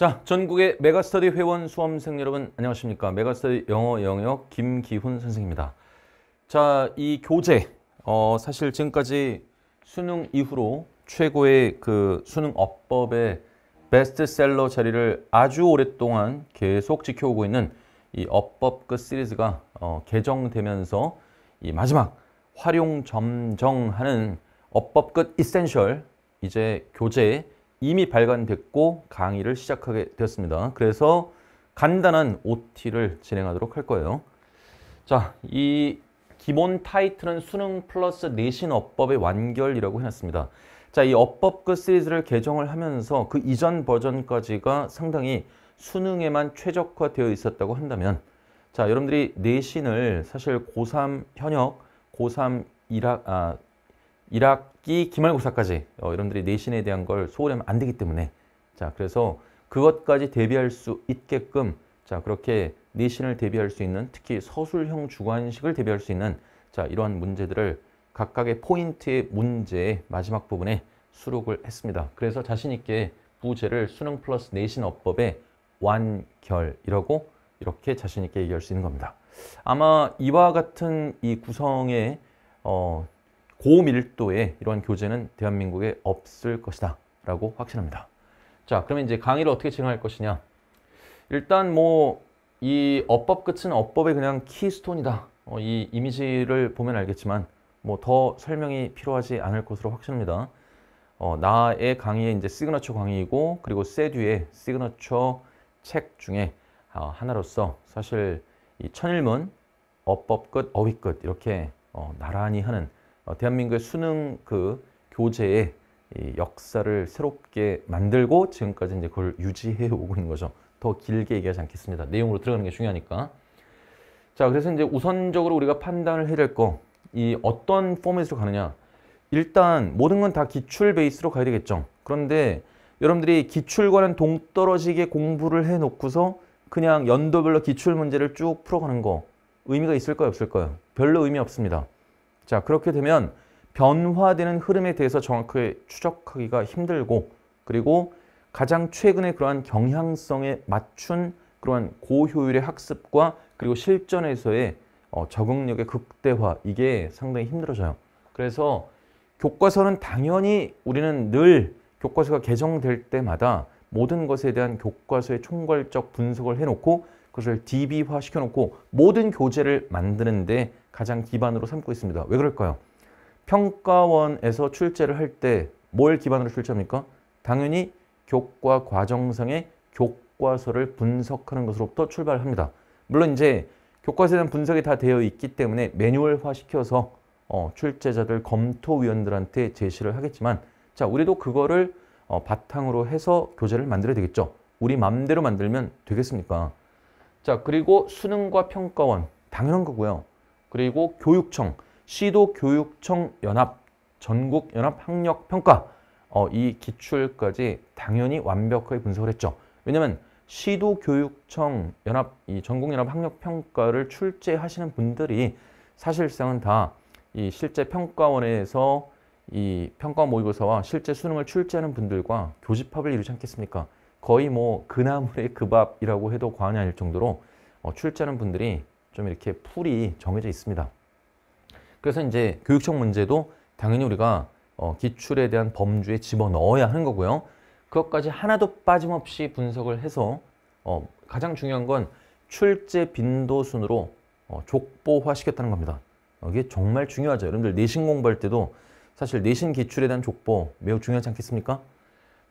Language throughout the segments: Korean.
자, 전국의 메가스터디 회원 수험생 여러분 안녕하십니까. 메가스터디 영어 영역 김기훈 선생입니다. 자, 이 교재, 어, 사실 지금까지 수능 이후로 최고의 그 수능 어법의 베스트셀러 자리를 아주 오랫동안 계속 지켜오고 있는 이 어법 그 시리즈가 어, 개정되면서 이 마지막 활용 점정하는 어법 끝 이센셜 이제 교재 이미 발간됐고 강의를 시작하게 되었습니다. 그래서 간단한 OT를 진행하도록 할 거예요. 자, 이 기본 타이틀은 수능 플러스 내신 어법의 완결이라고 해놨습니다. 자, 이 어법 그 시리즈를 개정을 하면서 그 이전 버전까지가 상당히 수능에만 최적화되어 있었다고 한다면 자, 여러분들이 내신을 사실 고3 현역, 고3 1학, 아, 1학기 기말고사까지 여러분들이 어, 내신에 대한 걸 소홀하면 히안 되기 때문에 자 그래서 그것까지 대비할 수 있게끔 자 그렇게 내신을 대비할 수 있는 특히 서술형 주관식을 대비할 수 있는 자 이러한 문제들을 각각의 포인트의 문제의 마지막 부분에 수록을 했습니다. 그래서 자신 있게 부제를 수능 플러스 내신 어법의 완결이라고 이렇게 자신 있게 얘기할 수 있는 겁니다. 아마 이와 같은 이 구성의 어, 고밀도의 이러한 교재는 대한민국에 없을 것이다 라고 확신합니다. 자 그러면 이제 강의를 어떻게 진행할 것이냐 일단 뭐 이 어법 끝은 어법의 그냥 키스톤이다 어, 이 이미지를 보면 알겠지만 뭐 더 설명이 필요하지 않을 것으로 확신합니다. 어, 나의 강의의 이제 시그너처 강의이고 그리고 세듀의 시그너처 책 중에 어, 하나로서 사실 이 천일문 어법 끝 어휘 끝 이렇게 어, 나란히 하는 어, 대한민국의 수능 그 교재의 역사를 새롭게 만들고 지금까지 이제 그걸 유지해 오고 있는 거죠. 더 길게 얘기하지 않겠습니다. 내용으로 들어가는 게 중요하니까. 자, 그래서 이제 우선적으로 우리가 판단을 해야 될 거, 이 어떤 포맷으로 가느냐. 일단 모든 건 다 기출 베이스로 가야 되겠죠. 그런데 여러분들이 기출과는 동떨어지게 공부를 해놓고서 그냥 연도별로 기출 문제를 쭉 풀어가는 거 의미가 있을까요? 없을까요? 별로 의미 없습니다. 자 그렇게 되면 변화되는 흐름에 대해서 정확하게 추적하기가 힘들고 그리고 가장 최근에 그러한 경향성에 맞춘 그러한 고효율의 학습과 그리고 실전에서의 어, 적응력의 극대화 이게 상당히 힘들어져요. 그래서 교과서는 당연히 우리는 늘 교과서가 개정될 때마다 모든 것에 대한 교과서의 총괄적 분석을 해놓고 그것을 DB화 시켜놓고 모든 교재를 만드는데 가장 기반으로 삼고 있습니다. 왜 그럴까요? 평가원에서 출제를 할 때 뭘 기반으로 출제합니까? 당연히 교과 과정상의 교과서를 분석하는 것으로부터 출발합니다. 물론 이제 교과서에 대한 분석이 다 되어 있기 때문에 매뉴얼화 시켜서 어, 출제자들 검토위원들한테 제시를 하겠지만 자 우리도 그거를 어, 바탕으로 해서 교재를 만들어야 되겠죠. 우리 맘대로 만들면 되겠습니까? 자 그리고 수능과 평가원 당연한 거고요. 그리고 교육청, 시도 교육청 연합, 전국 연합 학력 평가 어, 이 기출까지 당연히 완벽하게 분석을 했죠. 왜냐면 시도 교육청 연합 이 전국 연합 학력 평가를 출제하시는 분들이 사실상은 다 이 실제 평가원에서 이 평가 모의고사와 실제 수능을 출제하는 분들과 교집합을 이루지 않겠습니까? 거의 뭐 그나물의 그밥이라고 해도 과언이 아닐 정도로 어, 출제하는 분들이 좀 이렇게 풀이 정해져 있습니다. 그래서 이제 교육청 문제도 당연히 우리가 어, 기출에 대한 범주에 집어넣어야 하는 거고요. 그것까지 하나도 빠짐없이 분석을 해서 어, 가장 중요한 건 출제 빈도 순으로 어, 족보화시켰다는 겁니다. 이게 정말 중요하죠. 여러분들 내신 공부할 때도 사실 내신 기출에 대한 족보 매우 중요하지 않겠습니까?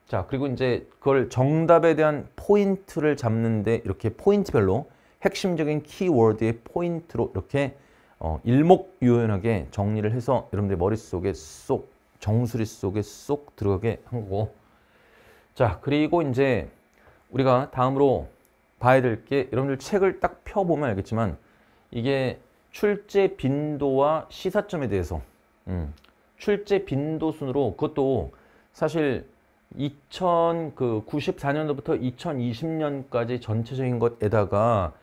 자 그리고 이제 그걸 정답에 대한 포인트를 잡는데 이렇게 포인트별로 핵심적인 키워드의 포인트로 이렇게 어, 일목요연하게 정리를 해서 여러분들 머릿속에 쏙 정수리 속에 쏙 들어가게 한 거고 자 그리고 이제 우리가 다음으로 봐야 될 게 여러분들 책을 딱 펴보면 알겠지만 이게 출제 빈도와 시사점에 대해서 음, 출제 빈도 순으로 그것도 사실 2094년도부터 그 2020년까지 전체적인 것에다가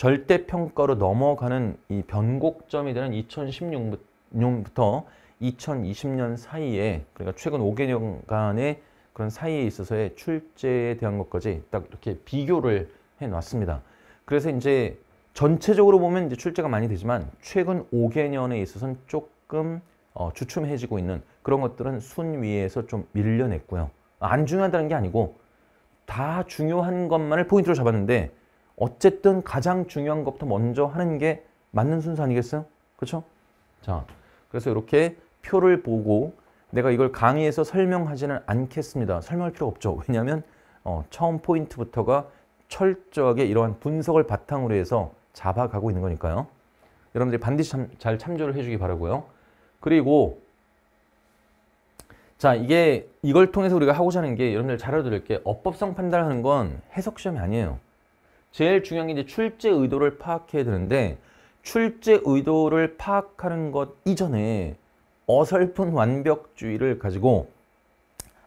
절대평가로 넘어가는 이 변곡점이 되는 2016년부터 2020년 사이에 그러니까 최근 5개년간의 그런 사이에 있어서의 출제에 대한 것까지 딱 이렇게 비교를 해놨습니다. 그래서 이제 전체적으로 보면 이제 출제가 많이 되지만 최근 5개년에 있어서는 조금 어, 주춤해지고 있는 그런 것들은 순위에서 좀 밀려냈고요. 안 중요하다는 게 아니고 다 중요한 것만을 포인트로 잡았는데 어쨌든 가장 중요한 것부터 먼저 하는 게 맞는 순서 아니겠어요? 그렇죠? 자, 그래서 이렇게 표를 보고 내가 이걸 강의에서 설명하지는 않겠습니다. 설명할 필요 없죠. 왜냐하면 어, 처음 포인트부터가 철저하게 이러한 분석을 바탕으로 해서 잡아가고 있는 거니까요. 여러분들이 반드시 참, 잘 참조를 해주기 바라고요. 그리고 자 이게 이걸 통해서 우리가 하고자 하는 게 여러분들 잘 알아둘 게 어법성 판단하는 건 해석 시험이 아니에요. 제일 중요한 게 이제 출제 의도를 파악해야 되는데 출제 의도를 파악하는 것 이전에 어설픈 완벽주의를 가지고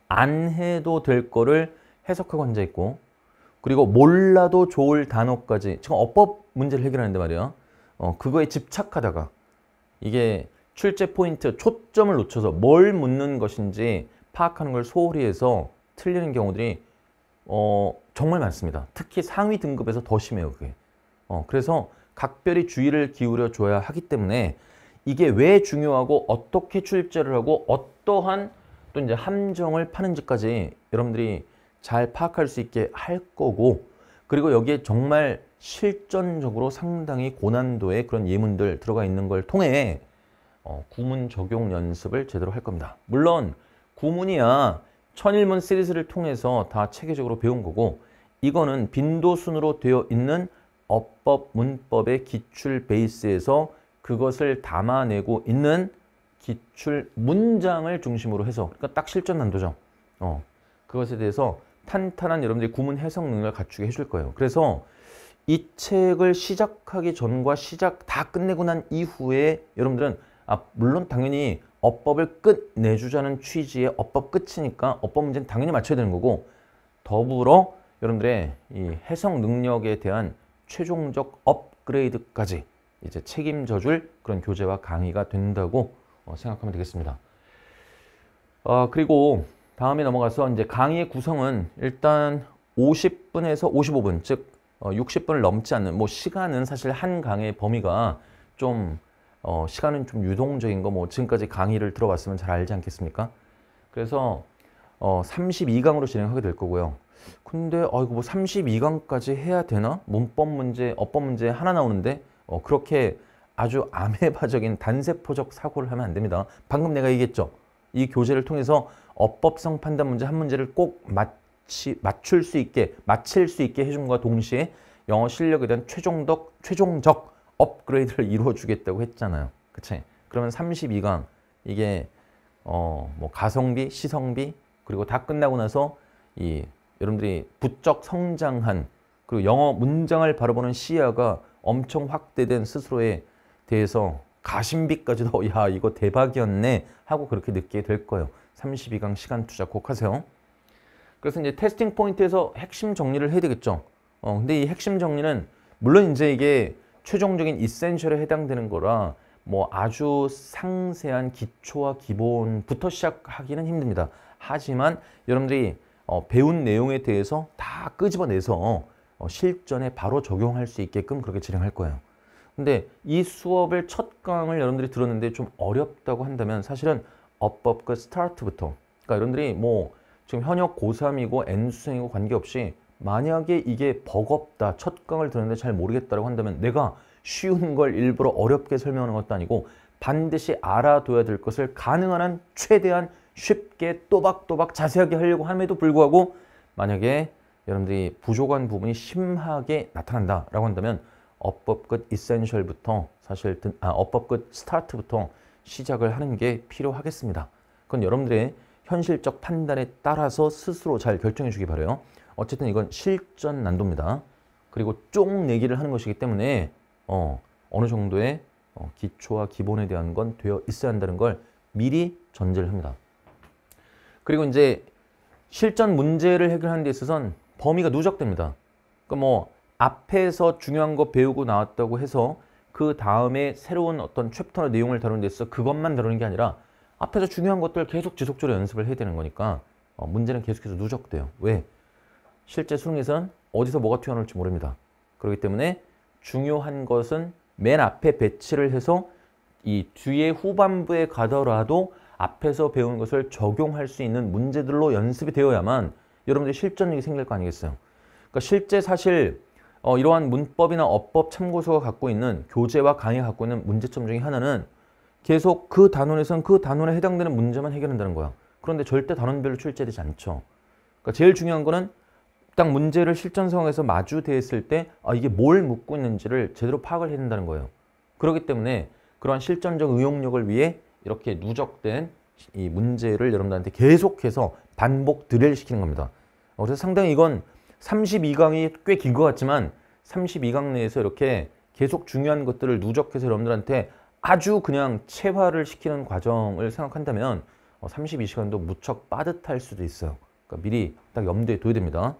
안 해도 될 거를 해석하고 앉아있고 그리고 몰라도 좋을 단어까지 지금 어법 문제를 해결하는데 말이야 어, 그거에 집착하다가 이게 출제 포인트 초점을 놓쳐서 뭘 묻는 것인지 파악하는 걸 소홀히 해서 틀리는 경우들이 어, 정말 많습니다. 특히 상위 등급에서 더 심해요, 그게. 어, 그래서 각별히 주의를 기울여 줘야 하기 때문에 이게 왜 중요하고 어떻게 출입제를 하고 어떠한 또 이제 함정을 파는지까지 여러분들이 잘 파악할 수 있게 할 거고 그리고 여기에 정말 실전적으로 상당히 고난도의 그런 예문들 들어가 있는 걸 통해 어, 구문 적용 연습을 제대로 할 겁니다. 물론 구문이야 천일문 시리즈를 통해서 다 체계적으로 배운 거고 이거는 빈도순으로 되어 있는 어법 문법의 기출 베이스에서 그것을 담아내고 있는 기출 문장을 중심으로 해서 그러니까 딱 실전 난도죠. 어, 그것에 대해서 탄탄한 여러분들의 구문 해석 능력을 갖추게 해줄 거예요. 그래서 이 책을 시작하기 전과 시작 다 끝내고 난 이후에 여러분들은 아 물론 당연히 어법을 끝내주자는 취지의 어법 끝이니까 어법 문제는 당연히 맞춰야 되는 거고 더불어 여러분들의 이 해석 능력에 대한 최종적 업그레이드까지 이제 책임져줄 그런 교재와 강의가 된다고 어, 생각하면 되겠습니다. 어, 그리고 다음에 넘어가서 이제 강의의 구성은 일단 50분에서 55분, 즉 60분을 어, 넘지 않는 뭐 시간은 사실 한 강의 범위가 좀 어, 시간은 좀 유동적인 거 뭐 지금까지 강의를 들어봤으면 잘 알지 않겠습니까? 그래서 어, 32강으로 진행하게 될 거고요. 근데 아이고 어, 뭐 32강까지 해야 되나? 문법 문제, 어법 문제 하나 나오는데 어, 그렇게 아주 아메바적인 단세포적 사고를 하면 안 됩니다. 방금 내가 얘기했죠. 이 교재를 통해서 어법성 판단 문제 한 문제를 꼭 맞치, 맞출 수 있게, 맞힐 수 있게 해준과 동시에 영어 실력에 대한 최종적, 최종적 업그레이드를 이루어주겠다고 했잖아요. 그치? 그러면 32강 이게 어뭐 가성비, 시성비 그리고 다 끝나고 나서 이 여러분들이 부쩍 성장한 그리고 영어 문장을 바라보는 시야가 엄청 확대된 스스로에 대해서 가심비까지도 야 이거 대박이었네 하고 그렇게 느끼게 될 거예요. 32강 시간 투자 꼭 하세요. 그래서 이제 테스팅 포인트에서 핵심 정리를 해야 되겠죠. 어, 근데 이 핵심 정리는 물론 이제 이게 최종적인 이센셜에 해당되는 거라 뭐 아주 상세한 기초와 기본부터 시작하기는 힘듭니다. 하지만 여러분들이 어, 배운 내용에 대해서 다 끄집어내서 어, 실전에 바로 적용할 수 있게끔 그렇게 진행할 거예요. 근데 이 수업을 첫 강을 여러분들이 들었는데 좀 어렵다고 한다면 사실은 업법 그 스타트부터 그러니까 여러분들이 뭐 지금 현역 고3이고 N수생이고 관계없이 만약에 이게 버겁다, 첫 강을 듣는데 잘 모르겠다고 한다면 내가 쉬운 걸 일부러 어렵게 설명하는 것도 아니고 반드시 알아둬야 될 것을 가능한 한 최대한 쉽게 또박또박 자세하게 하려고 함에도 불구하고 만약에 여러분들이 부족한 부분이 심하게 나타난다라고 한다면 어법 끝 이센셜부터 사실 아, 어법 끝 스타트부터 시작을 하는 게 필요하겠습니다. 그건 여러분들의 현실적 판단에 따라서 스스로 잘 결정해 주기 바래요. 어쨌든 이건 실전 난도입니다. 그리고 쪽 내기를 하는 것이기 때문에 어, 어느 정도의 어, 기초와 기본에 대한 건 되어 있어야 한다는 걸 미리 전제를 합니다. 그리고 이제 실전 문제를 해결하는 데 있어서는 범위가 누적됩니다. 그러니까 뭐 앞에서 중요한 거 배우고 나왔다고 해서 그 다음에 새로운 어떤 챕터나 내용을 다루는 데 있어 그것만 다루는 게 아니라 앞에서 중요한 것들 을 계속 지속적으로 연습을 해야 되는 거니까 어, 문제는 계속해서 누적돼요. 왜? 실제 수능에서는 어디서 뭐가 튀어나올지 모릅니다. 그렇기 때문에 중요한 것은 맨 앞에 배치를 해서 이 뒤에 후반부에 가더라도 앞에서 배운 것을 적용할 수 있는 문제들로 연습이 되어야만 여러분들이 실전력이 생길 거 아니겠어요. 그러니까 실제 사실 어, 이러한 문법이나 어법 참고서가 갖고 있는 교재와 강의가 갖고 있는 문제점 중에 하나는 계속 그 단원에선 그 단원에 해당되는 문제만 해결한다는 거야. 그런데 절대 단원별로 출제되지 않죠. 그러니까 제일 중요한 거는 딱 문제를 실전 상황에서 마주대했을 때 아, 이게 뭘 묻고 있는지를 제대로 파악을 해야 된다는 거예요. 그렇기 때문에 그러한 실전적 응용력을 위해 이렇게 누적된 이 문제를 여러분들한테 계속해서 반복 드릴 시키는 겁니다. 어, 그래서 상당히 이건 32강이 꽤 긴 것 같지만 32강 내에서 이렇게 계속 중요한 것들을 누적해서 여러분들한테 아주 그냥 체화를 시키는 과정을 생각한다면 32시간도 어, 무척 빠듯할 수도 있어요. 그러니까 미리 딱 염두에 둬야 됩니다.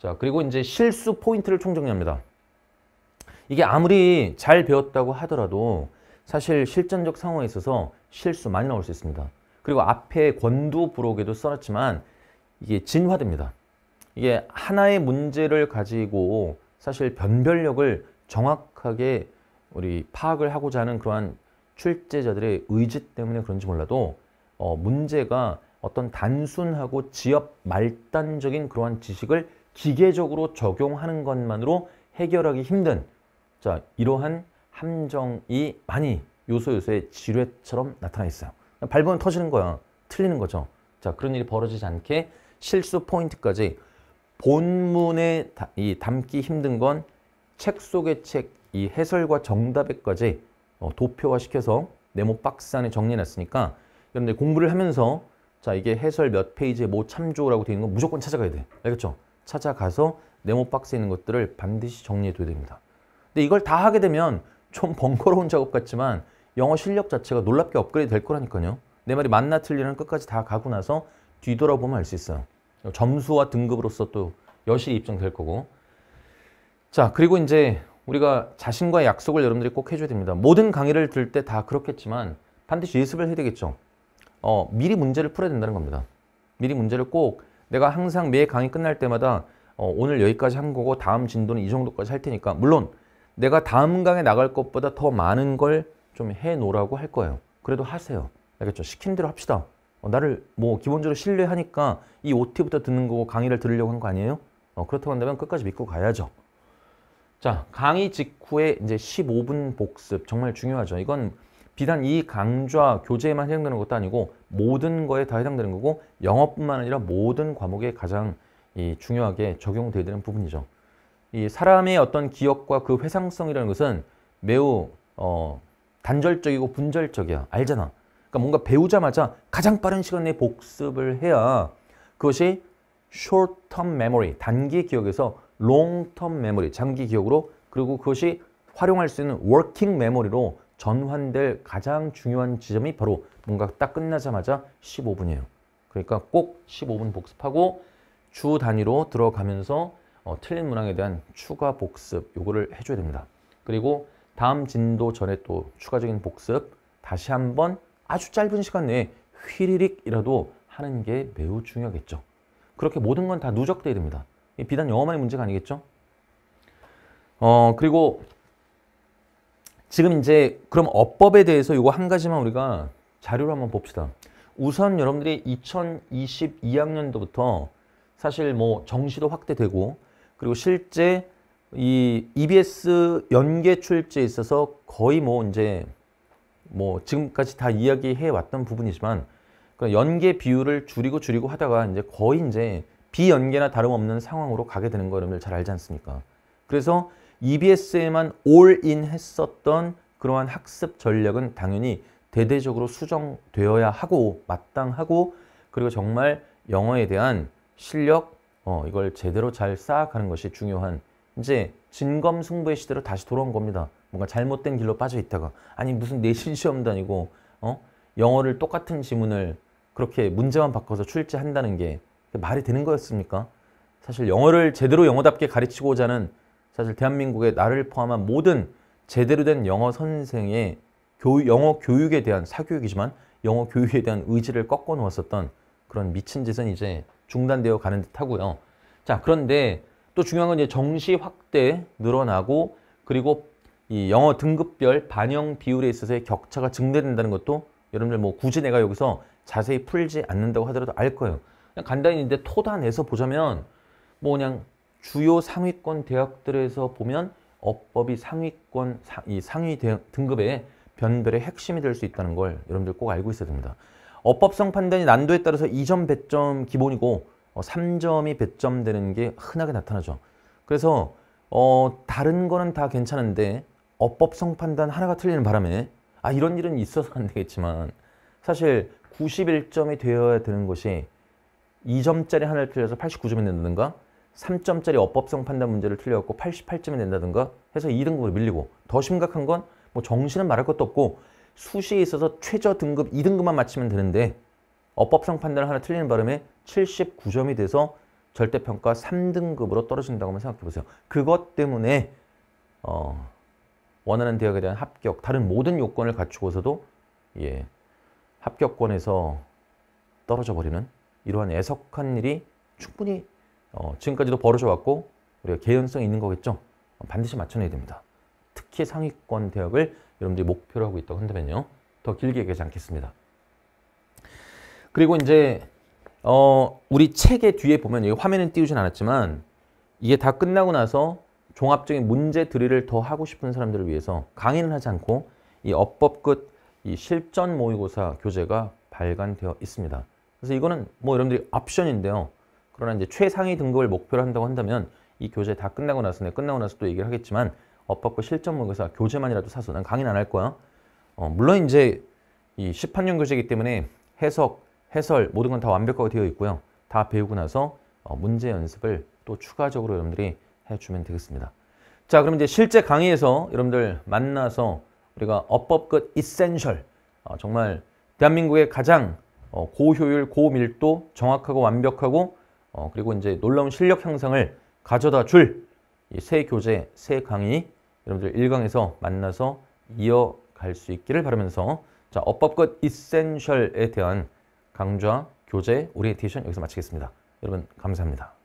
자, 그리고 이제 실수 포인트를 총정리합니다. 이게 아무리 잘 배웠다고 하더라도 사실 실전적 상황에 있어서 실수 많이 나올 수 있습니다. 그리고 앞에 권두 부록에도 써놨지만 이게 진화됩니다. 이게 하나의 문제를 가지고 사실 변별력을 정확하게 우리 파악을 하고자 하는 그러한 출제자들의 의지 때문에 그런지 몰라도 어, 문제가 어떤 단순하고 지엽 말단적인 그러한 지식을 기계적으로 적용하는 것만으로 해결하기 힘든 자 이러한 함정이 많이 요소 요소의 지뢰처럼 나타나 있어요. 발버둥 터지는 거야. 틀리는 거죠. 자 그런 일이 벌어지지 않게 실수 포인트까지 본문에 다, 이, 담기 힘든 건 책 속의 책 이 해설과 정답에까지 어, 도표화시켜서 네모 박스 안에 정리해놨으니까 그런데 공부를 하면서 자 이게 해설 몇 페이지에 뭐 참조라고 되어 있는 건 무조건 찾아가야 돼. 알겠죠? 찾아가서 네모 박스에 있는 것들을 반드시 정리해둬야 됩니다. 근데 이걸 다 하게 되면 좀 번거로운 작업 같지만 영어 실력 자체가 놀랍게 업그레이드 될 거라니까요. 내 말이 맞나 틀리는 끝까지 다 가고 나서 뒤돌아보면 알 수 있어요. 점수와 등급으로서 또 여실히 입증될 거고 자 그리고 이제 우리가 자신과 약속을 여러분들이 꼭 해줘야 됩니다. 모든 강의를 들때다 그렇겠지만 반드시 예습을 해야 되겠죠. 어, 미리 문제를 풀어야 된다는 겁니다. 미리 문제를 꼭 내가 항상 매 강의 끝날 때마다 어, 오늘 여기까지 한 거고 다음 진도는 이 정도까지 할 테니까 물론 내가 다음 강의 나갈 것보다 더 많은 걸 좀 해놓으라고 할 거예요. 그래도 하세요. 알겠죠? 시킨 대로 합시다. 어, 나를 뭐 기본적으로 신뢰하니까 이 OT부터 듣는 거고 강의를 들으려고 한 거 아니에요? 어, 그렇다고 한다면 끝까지 믿고 가야죠. 자, 강의 직후에 이제 15분 복습 정말 중요하죠. 이건 비단 이 강좌 교재에만 해당되는 것도 아니고 모든 거에 다 해당되는 거고 영어뿐만 아니라 모든 과목에 가장 이 중요하게 적용돼야 되는 부분이죠. 이 사람의 어떤 기억과 그 회상성이라는 것은 매우 어, 단절적이고 분절적이야. 알잖아. 그러니까 뭔가 배우자마자 가장 빠른 시간 내에 복습을 해야 그것이 short term memory, 단기 기억에서 long term memory, 장기 기억으로 그리고 그것이 활용할 수 있는 working memory로 전환될 가장 중요한 지점이 바로 뭔가 딱 끝나자마자 15분이에요. 그러니까 꼭 15분 복습하고 주 단위로 들어가면서 어, 틀린 문항에 대한 추가 복습 요거를 해줘야 됩니다. 그리고 다음 진도 전에 또 추가적인 복습 다시 한번 아주 짧은 시간 내에 휘리릭이라도 하는 게 매우 중요하겠죠. 그렇게 모든 건 다 누적돼야 됩니다. 비단 영어만의 문제가 아니겠죠? 어, 그리고 지금 이제 그럼 어법에 대해서 이거 한 가지만 우리가 자료를 한번 봅시다. 우선 여러분들이 2022학년도부터 사실 뭐 정시도 확대되고 그리고 실제 이 EBS 연계 출제에 있어서 거의 뭐 이제 뭐 지금까지 다 이야기해 왔던 부분이지만 연계 비율을 줄이고 줄이고 하다가 이제 거의 이제 비연계나 다름없는 상황으로 가게 되는 거 여러분들 잘 알지 않습니까? 그래서 EBS에만 올인 했었던 그러한 학습 전략은 당연히 대대적으로 수정되어야 하고 마땅하고 그리고 정말 영어에 대한 실력 어, 이걸 제대로 잘 쌓아가는 것이 중요한 이제 진검승부의 시대로 다시 돌아온 겁니다. 뭔가 잘못된 길로 빠져 있다가 아니 무슨 내신 시험도 아니고 어? 영어를 똑같은 지문을 그렇게 문제만 바꿔서 출제한다는 게 말이 되는 거였습니까? 사실 영어를 제대로 영어답게 가르치고자 하는 사실 대한민국의 나를 포함한 모든 제대로 된 영어 선생의 교육, 영어 교육에 대한 사교육이지만 영어 교육에 대한 의지를 꺾어 놓았었던 그런 미친 짓은 이제 중단되어 가는 듯 하고요. 자, 그런데 또 중요한 건 이제 정시 확대 늘어나고 그리고 이 영어 등급별 반영 비율에 있어서의 격차가 증대된다는 것도 여러분들 뭐 굳이 내가 여기서 자세히 풀지 않는다고 하더라도 알 거예요. 그냥 간단히 이제 토단에서 보자면 뭐 그냥 주요 상위권 대학들에서 보면 어법이 상위권 이 상위 등급의 변별의 핵심이 될 수 있다는 걸 여러분들 꼭 알고 있어야 됩니다. 어법성 판단이 난도에 따라서 2점 배점 기본이고 3점이 어, 배점되는 게 흔하게 나타나죠. 그래서 어, 다른 거는 다 괜찮은데 어법성 판단 하나가 틀리는 바람에 아 이런 일은 있어서 안 되겠지만 사실 91점이 되어야 되는 것이 2점짜리 하나를 틀려서 89점이 된다든가 3점짜리 어법성 판단 문제를 틀려갖고 88점이 된다든가 해서 2등급으로 밀리고 더 심각한 건 뭐 정시는 말할 것도 없고 수시에 있어서 최저 등급 2등급만 맞히면 되는데 어법성 판단을 하나 틀리는 바람에 79점이 돼서 절대평가 3등급으로 떨어진다고 만 생각해보세요. 그것 때문에 어, 원하는 대학에 대한 합격, 다른 모든 요건을 갖추고서도 예, 합격권에서 떨어져 버리는 이러한 애석한 일이 충분히 어, 지금까지도 벌어져왔고 우리가 개연성 이 있는 거겠죠? 반드시 맞춰내야 됩니다. 특히 상위권 대학을 여러분들이 목표로 하고 있다고 한다면요. 더 길게 얘기하지 않겠습니다. 그리고 이제 어, 우리 책의 뒤에 보면 이 화면은 띄우진 않았지만 이게 다 끝나고 나서 종합적인 문제 드릴을 더 하고 싶은 사람들을 위해서 강의는 하지 않고 이어법끝 이 실전 모의고사 교재가 발간되어 있습니다. 그래서 이거는 뭐 여러분들이 옵션인데요. 그러나 이제 최상위 등급을 목표로 한다고 한다면 이 교재 다 끝나고 나서 내 끝나고 나서 또 얘기를 하겠지만 엇박고 실전 문의고사 교재만이라도 사서 난 강의는 안 할 거야. 어, 물론 이제 이 시판용 교재이기 때문에 해석, 해설 모든 건 다 완벽하게 되어 있고요. 다 배우고 나서 어, 문제 연습을 또 추가적으로 여러분들이 해주면 되겠습니다. 자 그럼 이제 실제 강의에서 여러분들 만나서 우리가 어법 끝 이센셜 어, 정말 대한민국의 가장 어, 고효율, 고밀도, 정확하고 완벽하고 어, 그리고 이제 놀라운 실력 향상을 가져다 줄 새 교재, 새 강의 여러분들 1강에서 만나서 이어갈 수 있기를 바라면서 자, 어법끝 이센셜에 대한 강좌, 교재, 오리엔테이션 여기서 마치겠습니다. 여러분 감사합니다.